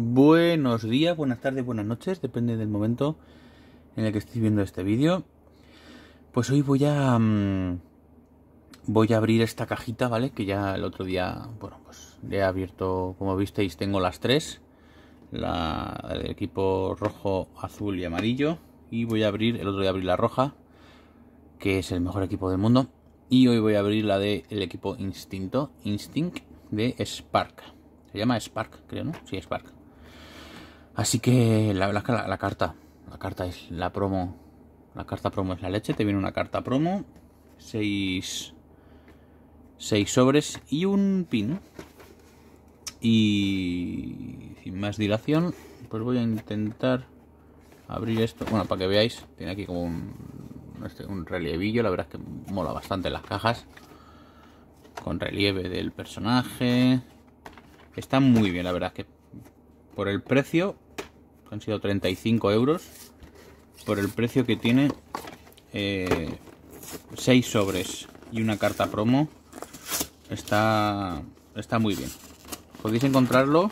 Buenos días, buenas tardes, buenas noches, depende del momento en el que estéis viendo este vídeo. Pues hoy voy a mm, voy a abrir esta cajita, ¿vale? Que ya el otro día, bueno, pues le he abierto, como visteis, tengo las tres, la del equipo rojo, azul y amarillo y voy a abrir, el otro día abrí la roja, que es el mejor equipo del mundo y hoy voy a abrir la del equipo Instinto, Instinct de Spark. Se llama Spark, creo, ¿no? Sí, Spark. Así que la verdad es que la, carta, la carta es la promo, la carta promo es la leche, te viene una carta promo, seis, seis sobres y un pin. Y sin más dilación, pues voy a intentar abrir esto. Bueno, para que veáis, tiene aquí como un, este, un relievillo, la verdad es que mola bastante las cajas. Con relieve del personaje. Está muy bien, la verdad es que por el precio que han sido 35 euros, por el precio que tiene eh, 6 sobres y una carta promo, está, está muy bien. Podéis encontrarlo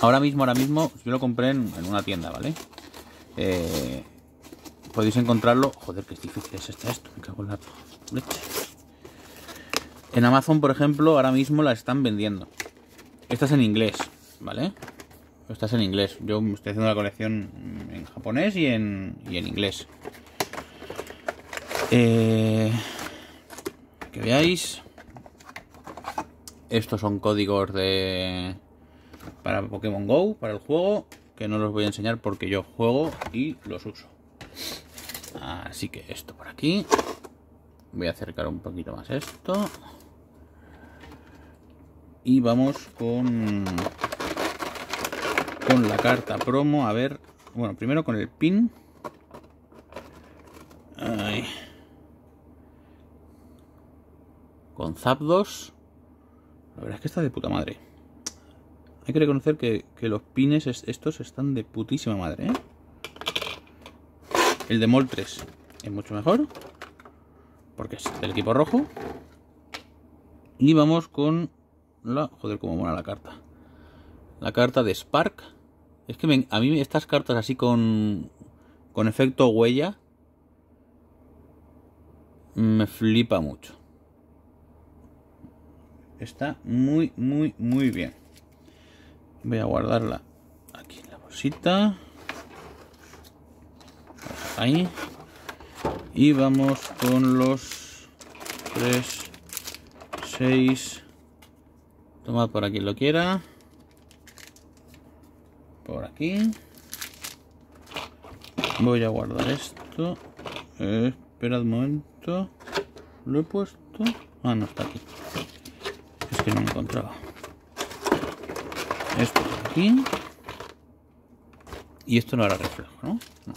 ahora mismo, ahora mismo, yo lo compré en, una tienda, ¿vale? Eh, podéis encontrarlo, joder, que difícil es esta esto, me cago en la leche. En Amazon, por ejemplo, ahora mismo la están vendiendo. Esta es en inglés, ¿vale? Estás en inglés. Yo estoy haciendo la colección en japonés y en, en inglés. Eh, que veáis. Estos son códigos de para Pokémon Go, para el juego, que no los voy a enseñar porque yo juego y los uso. Así que esto por aquí. Voy a acercar un poquito más esto. Y vamos con con la carta promo. A ver, bueno, primero con el pin. Con Zapdos. La verdad es que está de puta madre. Hay que reconocer que, que los pines estos están de putísima madre. ¿eh? El de Mol es mucho mejor. Porque es del equipo rojo. Y vamos con la... Joder, cómo mola la carta. La carta de Spark. Es que a mí estas cartas así con, efecto huella me flipa mucho. Está muy, muy, muy bien. Voy a guardarla aquí en la bolsita. Ahí. Y vamos con los 3, 6. Tomad por aquí lo quiera por aquí. Voy a guardar esto. esperad un momento. Lo he puesto. Ah, no está aquí. Es que no he encontrado, Esto por aquí. Y esto no era reflejo, ¿no? no.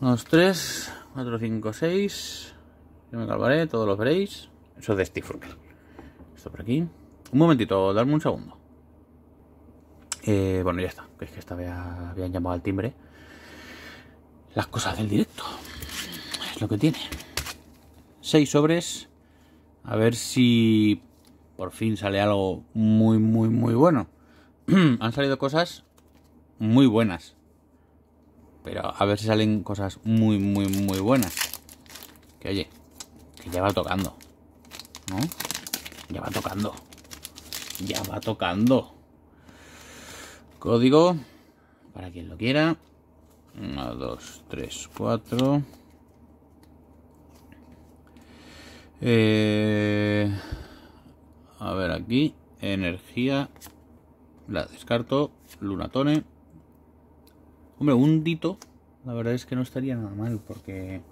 Unos 3, 4, 5, 6. Yo me calvaré, todos los veréis. Eso es de Steve Esto por aquí. Un momentito, darme un segundo. Eh, bueno, ya está. Es que esta había, habían llamado al timbre. Las cosas del directo. Es lo que tiene. Seis sobres. A ver si por fin sale algo muy, muy, muy bueno. Han salido cosas muy buenas. Pero a ver si salen cosas muy, muy, muy buenas. Que oye, que ya va tocando. ¿No? Ya va tocando. Ya va tocando código para quien lo quiera. 1, 2, 3, 4. a ver aquí, energía, la descarto, lunatone. Hombre, un dito, la verdad es que no estaría nada mal porque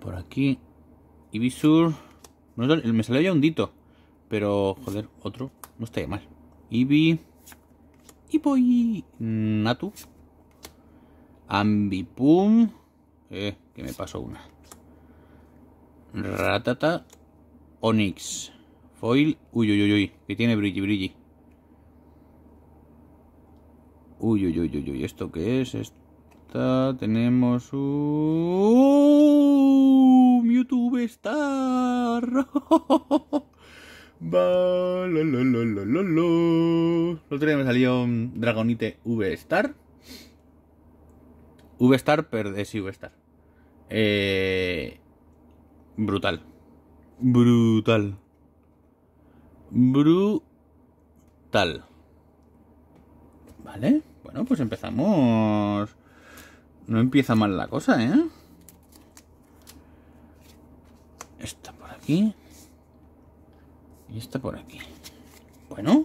por aquí, Ibisur, me salió ya un dito, pero joder, otro, no estaría mal. Eevee. Y poi mm, Natu. Ambipum. Eh, que me pasó una. Ratata. Onix. Foil. Uy, uy, uy, uy. Que tiene brilli, brilli. Uy, uy, uy, uy, uy. ¿Esto qué es? Esta tenemos un... YouTube Star. lo, El otro día me salió un Dragonite V-Star. V-Star, pero sí, V-Star. Eh, brutal. Brutal. Brutal. Vale. Bueno, pues empezamos. No empieza mal la cosa, ¿eh? Está por aquí. Y esta por aquí. Bueno,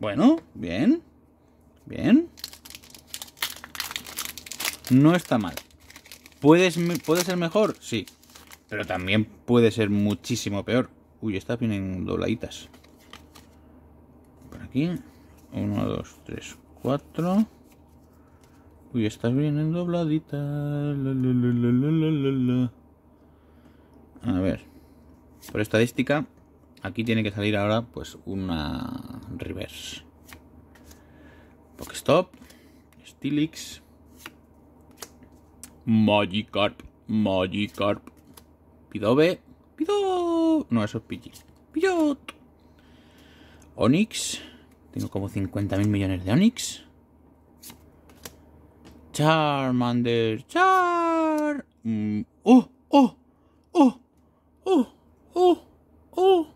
bueno, bien, bien. No está mal. ¿Puedes, ¿Puede ser mejor? Sí. Pero también puede ser muchísimo peor. Uy, estas vienen dobladitas. Por aquí. Uno, dos, tres, cuatro Uy, estas vienen dobladitas. a ver. Por estadística, aquí tiene que salir ahora pues una reverse Pokestop Stilix Magikarp Magikarp Pidove pido no eso es Pidgey Pidot Onix tengo como 50.000 millones de Onix Charmander Char mm, oh oh oh oh oh oh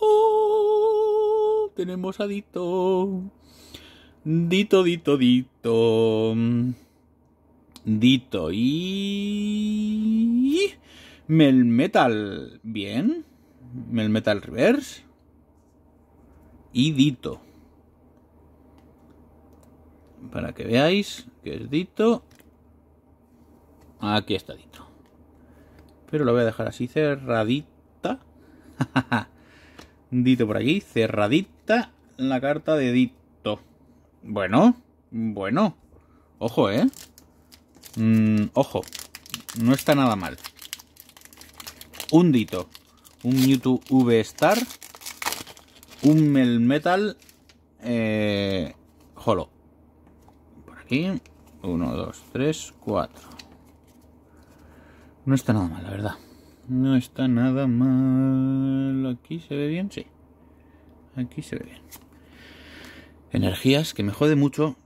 Oh, tenemos a Dito. Dito, Dito, Dito. Dito y... Melmetal. Bien. Melmetal Reverse. Y Dito. Para que veáis que es Dito. Aquí está Dito. Pero lo voy a dejar así cerradita. Dito por aquí, cerradita la carta de Dito. Bueno, bueno. Ojo, ¿eh? Mm, ojo, no está nada mal. Un Dito, un Mewtwo V-Star, un Melmetal eh, Holo. Por aquí, uno, dos, tres, cuatro No está nada mal, la verdad. No está nada mal. Aquí se ve bien, sí. Aquí se ve bien. Energías, que me jode mucho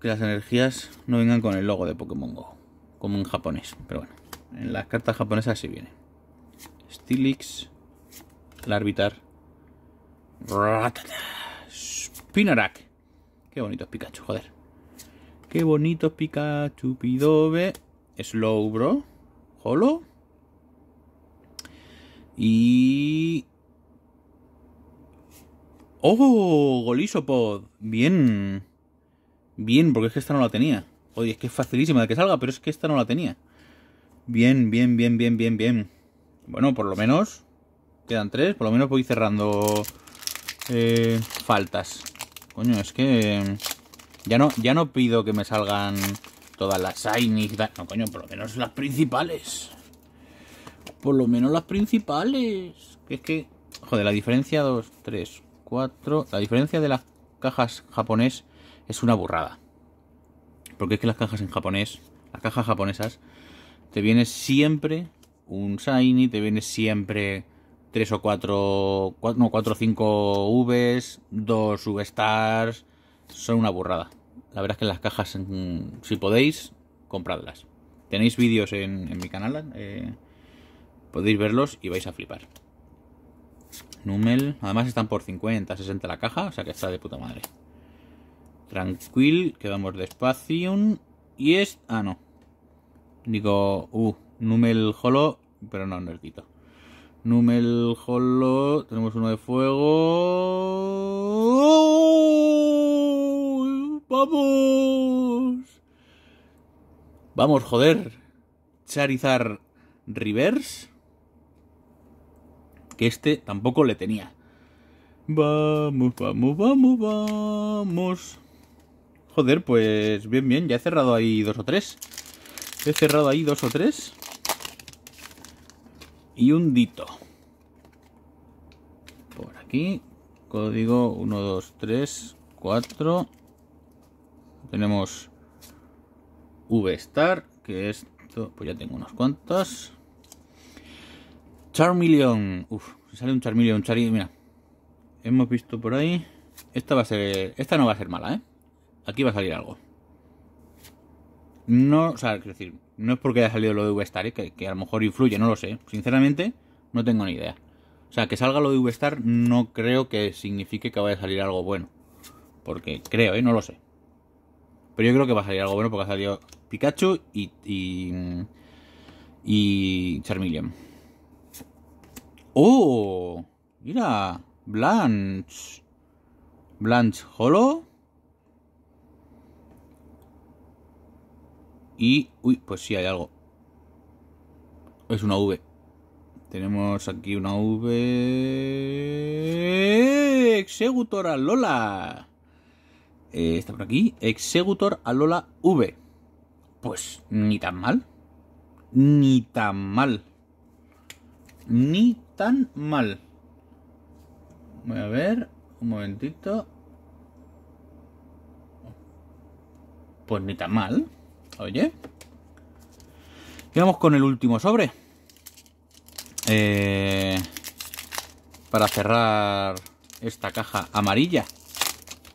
que las energías no vengan con el logo de Pokémon Go. Como en japonés. Pero bueno, en las cartas japonesas sí vienen. Stilix. Larvitar. Spinarak. Qué es Pikachu, joder. Qué bonito es Pikachu, Pidobe. Slowbro. Holo. Y... ¡Oh! Golisopod. Bien. Bien, porque es que esta no la tenía. Oye, es que es facilísima de que salga, pero es que esta no la tenía. Bien, bien, bien, bien, bien, bien. Bueno, por lo menos... Quedan tres. Por lo menos voy cerrando... Eh, faltas. Coño, es que... Mm, ya no, ya no pido que me salgan todas las signings No, coño, por lo menos las principales. Por lo menos las principales. Es que, joder, la diferencia 2, 3, 4. La diferencia de las cajas japonés es una burrada. Porque es que las cajas en japonés, las cajas japonesas, te viene siempre un Shiny, te viene siempre 3 o 4, no, 4 o 5 Vs, 2 V-Stars, son una burrada. La verdad es que las cajas, mm, si podéis, compradlas. Tenéis vídeos en, en mi canal, eh, Podéis verlos y vais a flipar. Numel. Además están por 50, 60 la caja, o sea que está de puta madre. Tranquil, Quedamos vamos despacio. Y es... Ah, no. Digo, uh, Numel Holo, pero no, no es quito. Numel Holo, tenemos uno de fuego. ¡Vamos! Vamos, joder. Charizar Reverse que este tampoco le tenía. Vamos, vamos, vamos, vamos. Joder, pues bien, bien, ya he cerrado ahí dos o tres. He cerrado ahí dos o tres. Y un dito. Por aquí. Código 1, 2, 3, 4. Tenemos V-Star que esto, pues ya tengo unas cuantas. Charmeleon. Uf, sale un Charmeleon. char mira. Hemos visto por ahí. Esta va a ser. Esta no va a ser mala, ¿eh? Aquí va a salir algo. No, o sea, es decir, no es porque haya salido lo de V-Star, ¿eh? que, a lo mejor influye, no lo sé. Sinceramente, no tengo ni idea. O sea, que salga lo de V-Star no creo que signifique que vaya a salir algo bueno. Porque creo, ¿eh? No lo sé. Pero yo creo que va a salir algo bueno porque ha salido Pikachu y. y. y Charmeleon. ¡Oh! Mira, Blanche. Blanche Hollow. Y... Uy, pues sí, hay algo. Es una V. Tenemos aquí una V... executor Alola. Eh, está por aquí. Exegutor Alola V. Pues ni tan mal. Ni tan mal ni tan mal. Voy a ver, un momentito. Pues ni tan mal. Oye. Y vamos con el último sobre. Eh, para cerrar esta caja amarilla.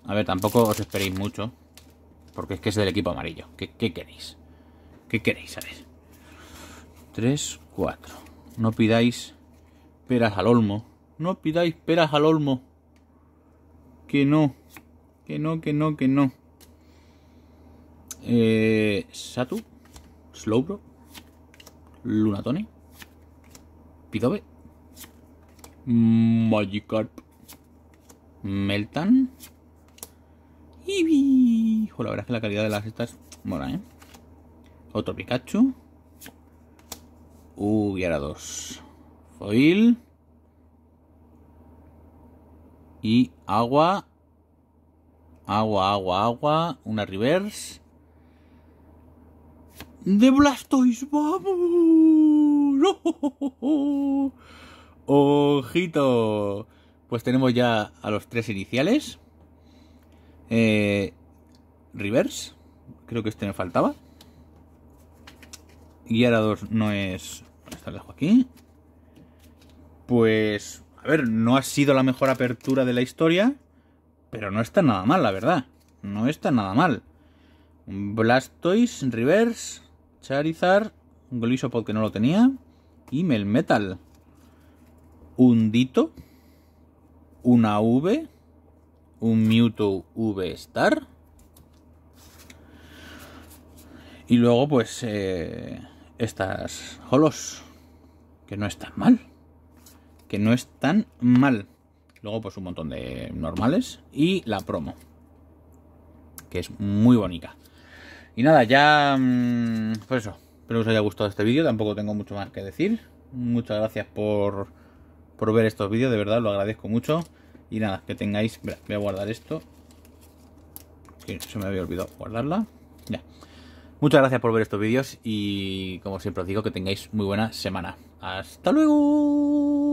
A ver, tampoco os esperéis mucho. Porque es que es del equipo amarillo. ¿Qué, qué queréis? ¿Qué queréis? A ver. 3, 4. No pidáis peras al olmo. No pidáis peras al olmo. Que no. Que no, que no, que no. Eh, Satu. Slowbro. Lunatone. Pidobe. Magikarp. Meltan. Ibi. Hola, la verdad es que la calidad de las estas mola, ¿eh? Otro Pikachu. Uh, y dos. Foil. Y agua. Agua, agua, agua. Una reverse. ¡De Blastoise! ¡Vamos! ¡Ojito! Pues tenemos ya a los tres iniciales. Eh, reverse. Creo que este me faltaba. Y ahora dos no es esta aquí. Pues, a ver, no ha sido la mejor apertura de la historia, pero no está nada mal, la verdad. No está nada mal. Blastoise, Reverse, Charizard, Glissopod que no lo tenía, y Melmetal. Undito, una V, un Mewtwo V-Star. Y luego, pues, eh, estas holos. Que no están mal. Que no están mal. Luego pues un montón de normales. Y la promo. Que es muy bonita. Y nada, ya... Mm, pues eso. Espero que os haya gustado este vídeo. Tampoco tengo mucho más que decir. Muchas gracias por, por ver estos vídeos. De verdad, lo agradezco mucho. Y nada, que tengáis... Voy a guardar esto. Que se me había olvidado guardarla. Ya. Muchas gracias por ver estos vídeos y como siempre os digo que tengáis muy buena semana. Hasta luego.